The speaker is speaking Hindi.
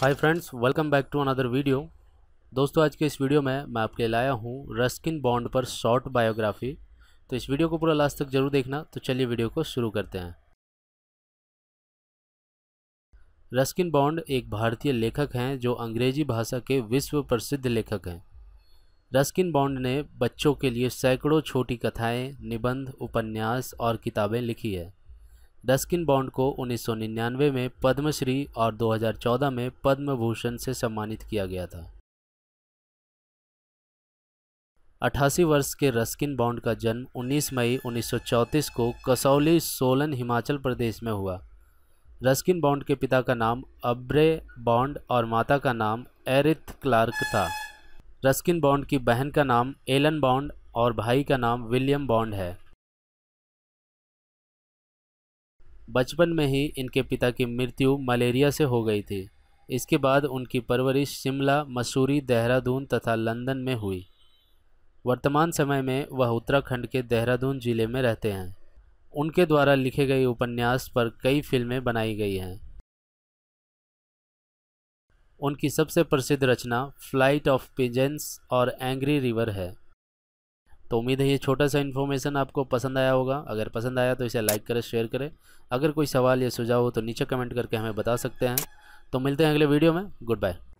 hi friends welcome back to another video दोस्तों आज के इस वीडियो में मैं आपके लाया हूँ रस्किन बॉन्ड पर शॉर्ट बायोग्राफी तो इस वीडियो को पूरा लास्ट तक जरूर देखना तो चलिए वीडियो को शुरू करते हैं रस्किन बॉन्ड एक भारतीय लेखक हैं जो अंग्रेजी भाषा के विश्व प्रसिद्ध लेखक हैं रस्किन बॉन्ड ने बच्चों के लिए सैकड़ों छोटी कथाएँ निबंध उपन्यास और किताबें लिखी है डस्किन बॉन्ड को 1999 में पद्मश्री और 2014 में पद्म भूषण से सम्मानित किया गया था 88 वर्ष के रस्किन बॉन्ड का जन्म 19 मई 1934 को कसौली सोलन हिमाचल प्रदेश में हुआ रस्किन बॉन्ड के पिता का नाम अब्रे बॉन्ड और माता का नाम एरिथ क्लार्क था रस्किन बॉन्ड की बहन का नाम एलन बॉन्ड और भाई का नाम विलियम बॉन्ड है बचपन में ही इनके पिता की मृत्यु मलेरिया से हो गई थी इसके बाद उनकी परवरिश शिमला मसूरी देहरादून तथा लंदन में हुई वर्तमान समय में वह उत्तराखंड के देहरादून ज़िले में रहते हैं उनके द्वारा लिखे गए उपन्यास पर कई फिल्में बनाई गई हैं उनकी सबसे प्रसिद्ध रचना फ्लाइट ऑफ पिजेंस और एंग्री रिवर है तो उम्मीद है ये छोटा सा इन्फॉर्मेशन आपको पसंद आया होगा अगर पसंद आया तो इसे लाइक करें शेयर करें अगर कोई सवाल या सुझाव हो तो नीचे कमेंट करके हमें बता सकते हैं तो मिलते हैं अगले वीडियो में गुड बाय